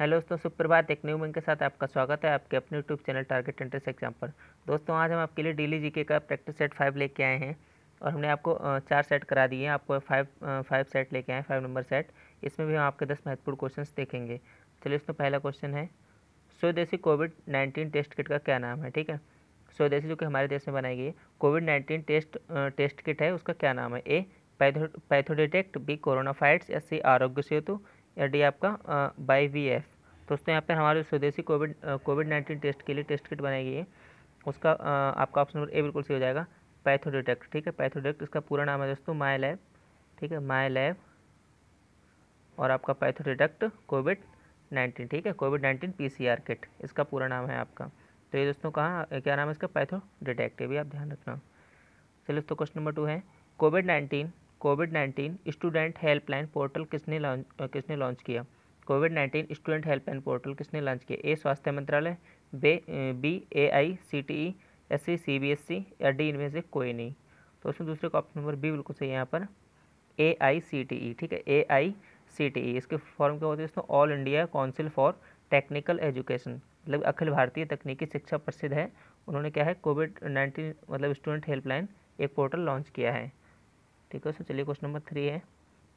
hello दोस्तों सुप्रभात एक न्यू बैंक के साथ आपका स्वागत है आपके अपने YouTube channel target entrance exam पर दोस्तों आज हम आपके लिए डेली जीके का प्रैक्टिस सेट फाइव लेके आए हैं और हमने आपको चार सेट करा दिए हैं आपको फाइव फाइव सेट लेके आए फाइव नंबर सेट इसमें भी हम आपके दस महत्वपूर्ण क्वेश्चन देखेंगे चलिए इसमें पहला क्वेश्चन है स्वदेशी कोविड नाइन्टीन टेस्ट किट का क्या नाम है ठीक है स्वदेशी जो कि हमारे देश में बनाई गई है Covid nineteen test test kit है उसका क्या नाम है A PathoDetect B corona fights या सी आरोग्य सेतु या डी आपका बाई वी एफ दोस्तों यहाँ पर हमारे स्वदेशी कोविड कोविड नाइन्टीन टेस्ट के लिए टेस्ट किट बनाई गई है उसका आ, आपका ऑप्शन नंबर ए बिल्कुल सही हो जाएगा पैथोडिटेक्ट ठीक है पैथोडिटेक्ट इसका पूरा नाम है दोस्तों माई लैब ठीक है माई लैब और आपका पैथोडिटेक्ट कोविड नाइन्टीन ठीक है Covid nineteen P C R kit इसका पूरा नाम है आपका तो ये दोस्तों कहाँ क्या नाम है इसका पैथो डिटेक्टिव ये आप ध्यान रखना चलिए दोस्तों क्वेश्चन नंबर टू है Covid nineteen Covid nineteen student helpline portal किसने लॉन्च किसने लॉन्च किया Covid nineteen student helpline portal किसने लॉन्च किया ए स्वास्थ्य मंत्रालय बे B A I C T E S C C B S C या डी इनमें से कोई नहीं तो उसमें दूसरे का ऑप्शन नंबर बी बिल्कुल सही है यहाँ पर ए आई सी टी ई ठीक है ए आई सी टी ई इसके फॉर्म क्या होते हैं इसमें all India council for technical education मतलब अखिल भारतीय तकनीकी शिक्षा प्रसिद्ध है उन्होंने क्या है कोविड नाइन्टीन मतलब स्टूडेंट हेल्पलाइन एक पोर्टल लॉन्च किया है ठीक है सर चलिए क्वेश्चन नंबर थ्री है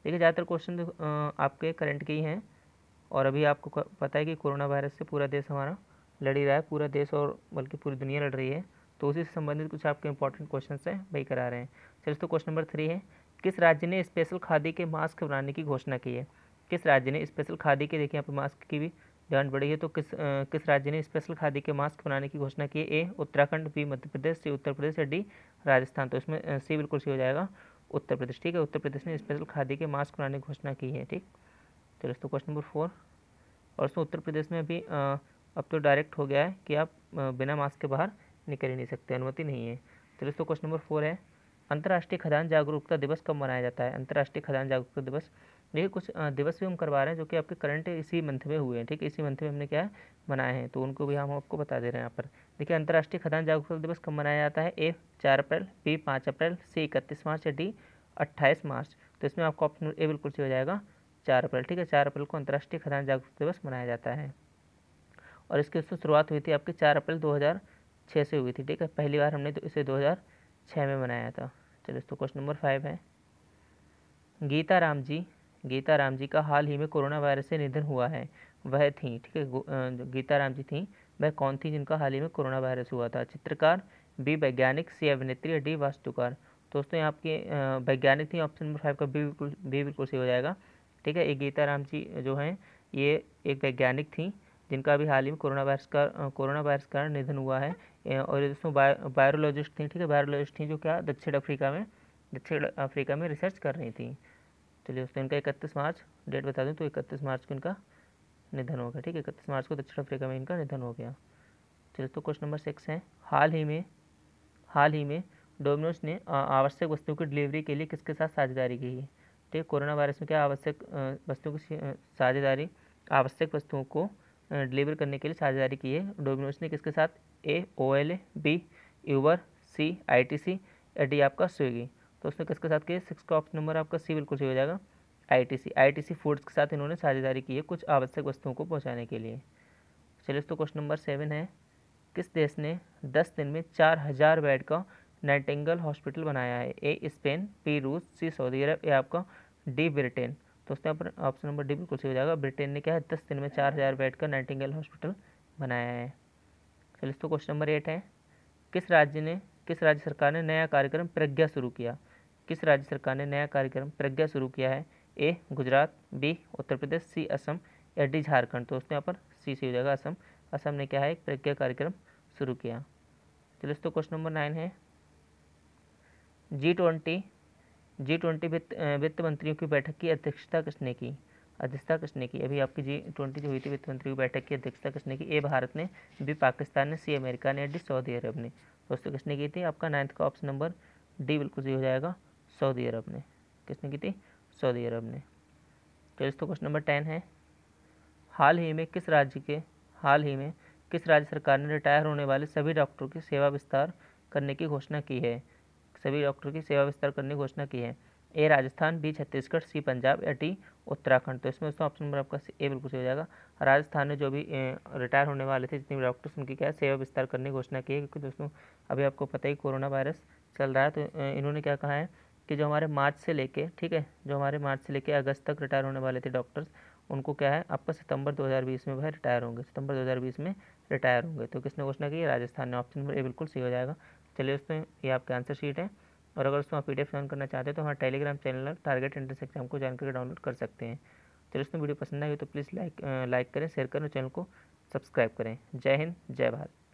देखिए ज़्यादातर क्वेश्चन तो, आपके करंट के ही हैं और अभी आपको पता है कि कोरोना वायरस से पूरा देश हमारा लड़ी रहा है पूरा देश और बल्कि पूरी दुनिया लड़ रही है तो उसी से संबंधित कुछ आपके इंपॉर्टेंट क्वेश्चन हैं वही करा रहे हैं चलिए तो क्वेश्चन नंबर थ्री है किस राज्य ने स्पेशल खादी के मास्क बनाने की घोषणा की है किस राज्य ने स्पेशल खादी के देखिए यहाँ पर मास्क की भी जान बढ़ी है तो किस आ, किस राज्य ने स्पेशल खादी के मास्क बनाने की घोषणा की है ए उत्तराखंड बी मध्य प्रदेश सी उत्तर प्रदेश या डी राजस्थान तो इसमें सी बिल्कुल सी हो जाएगा उत्तर प्रदेश ठीक है उत्तर प्रदेश ने स्पेशल खादी के मास्क बनाने की घोषणा की है ठीक तो दोस्तों क्वेश्चन नंबर फोर और उसमें उत्तर प्रदेश में अभी अब तो डायरेक्ट हो गया है कि आप बिना मास्क के बाहर निकल ही नहीं सकते अनुमति नहीं है तो दोस्तों क्वेश्चन नंबर फोर है अंतर्राष्ट्रीय खदान जागरूकता दिवस कब मनाया जाता है अंतर्राष्ट्रीय खदान जागरूकता दिवस देखिए कुछ दिवस भी हम करवा रहे हैं जो कि आपके करंट इसी मंथ में हुए हैं ठीक है इसी मंथ में हमने क्या है मनाए हैं तो उनको भी हम आपको बता दे रहे हैं यहाँ पर देखिए अंतर्राष्ट्रीय खदान जागरूकता दिवस कब मनाया जाता है ए चार अप्रैल बी पाँच अप्रैल सी इकतीस मार्च या डी अट्ठाईस मार्च तो इसमें आपको ऑप्शन ए बिल्कुल सही हो जाएगा चार अप्रैल ठीक है चार अप्रैल को अंतर्राष्ट्रीय खदान जागरूकता दिवस मनाया जाता है और इसकी उससे शुरुआत हुई थी आपकी चार अप्रैल दो से हुई थी ठीक है पहली बार हमने तो इसे दो में मनाया था चलो इसको क्वेश्चन नंबर फाइव है गीता राम जी गीता राम जी का हाल ही में कोरोना वायरस से निधन हुआ है वह थी ठीक है गीता राम जी थी वह कौन थी जिनका हाल ही में कोरोना वायरस हुआ था चित्रकार बी वैज्ञानिक सी अभिनेत्री डी वास्तुकार दोस्तों यहाँ आपके वैज्ञानिक थी ऑप्शन नंबर फाइव का बी बिल्कुल बी बिल्कुल सही हो जाएगा ठीक है एक गीता राम जी जो हैं ये एक वैज्ञानिक थी जिनका अभी हाल ही में कोरोना वायरस का कोरोना वायरस का निधन हुआ है और दोस्तों वायरोलॉजिस्ट थी ठीक है वायरोलॉजिस्ट थी जो क्या दक्षिण अफ्रीका में दक्षिण अफ्रीका में रिसर्च कर रही थी चलिए दोस्तों इनका इकतीस मार्च डेट बता दूँ तो इकतीस मार्च को इनका निधन हो गया ठीक है इकतीस मार्च को दक्षिण अफ्रीका में इनका निधन हो गया चलिए तो क्वेश्चन नंबर सिक्स है हाल ही में हाल ही में डोमिनोज ने आवश्यक वस्तुओं की डिलीवरी के लिए किसके साथ साझेदारी की है ठीक कोरोना वायरस में क्या आवश्यक वस्तुओं की साझेदारी आवश्यक वस्तुओं को डिलीवर करने के लिए साझेदारी की है डोमिनोज ने किसके साथ A O L B Uber C I T C D आपका स्विगी तो उसमें किसके साथ किए सिक्स का ऑप्शन नंबर आपका सी बिल्कुल सही हो जाएगा आईटीसी आईटीसी फूड्स के साथ इन्होंने साझेदारी की है कुछ आवश्यक वस्तुओं को पहुँचाने के लिए चलिए दोस्तों क्वेश्चन नंबर सेवन है किस देश ने दस दिन में चार हज़ार बेड का नाइटिंगल हॉस्पिटल बनाया है ए स्पेन पी रूस सी सऊदी अरब ए आपका डी ब्रिटेन दोस्तों यहाँ पर ऑप्शन नंबर डी बिल्कुल सही हो जाएगा ब्रिटेन ने क्या है दस दिन में चार हज़ार बेड का नाइटिंगल हॉस्पिटल बनाया है चलिए दोस्तों क्वेश्चन नंबर एट है किस राज्य ने किस राज्य सरकार ने नया कार्यक्रम प्रज्ञा शुरू किया किस राज्य सरकार ने नया कार्यक्रम प्रज्ञा शुरू किया है A Gujarat B Uttar Pradesh C Assam या डी झारखंड तो उसने यहाँ पर सी सी हो जाएगा असम असम ने क्या है एक प्रज्ञा कार्यक्रम शुरू किया चलो तो दोस्तों क्वेश्चन नंबर नाइन है जी ट्वेंटी जी ट्वेंटी वित्त वित्त मंत्रियों की बैठक की अध्यक्षता किसने की अध्यक्षता किसने की अभी आपकी जी ट्वेंटी जो हुई थी वित्त मंत्रियों की बैठक की अध्यक्षता किसने की ए भारत ने बी पाकिस्तान ने सी अमेरिका ने डी सऊदी अरब ने दोस्तों किसने की थी आपका नाइन्थ का ऑप्शन नंबर डी बिल्कुल सही हो जाएगा सऊदी अरब ने किसने की थी सऊदी अरब ने तो दोस्तों क्वेश्चन नंबर टेन है हाल ही में किस राज्य के हाल ही में किस राज्य सरकार ने रिटायर होने वाले सभी डॉक्टरों की सेवा विस्तार करने की घोषणा की है सभी डॉक्टरों की सेवा विस्तार करने की घोषणा की है A Rajasthan B Chhattisgarh C Punjab या टी उत्तराखंड तो इसमें दोस्तों ऑप्शन नंबर आपका ए बिल्कुल सही हो जाएगा राजस्थान ने जो भी रिटायर होने वाले थे जितने भी डॉक्टर्स उनकी क्या सेवा विस्तार करने की घोषणा की है क्योंकि दोस्तों अभी आपको पता ही कोरोना वायरस चल रहा है तो इन्होंने क्या कहा है कि जो हमारे मार्च से लेके ठीक है जो हमारे मार्च से लेके अगस्त तक रिटायर होने वाले थे डॉक्टर्स उनको क्या है आपका तो सितंबर 2020 में भाई रिटायर होंगे सितंबर 2020 में रिटायर होंगे तो किसने घोषणा की राजस्थान ने ऑप्शन नंबर ए बिल्कुल सही हो जाएगा चलिए उसमें ये आपके आंसर शीट है और अगर उसमें आप पी ज्वाइन करना चाहते हैं तो हमारे Telegram channel target entrance exam को जान करके डाउनलोड कर सकते हैं चलिए उसमें वीडियो पसंद आई तो प्लीज़ लाइक लाइक करें शेयर करें चैनल को सब्सक्राइब करें जय हिंद जय भारत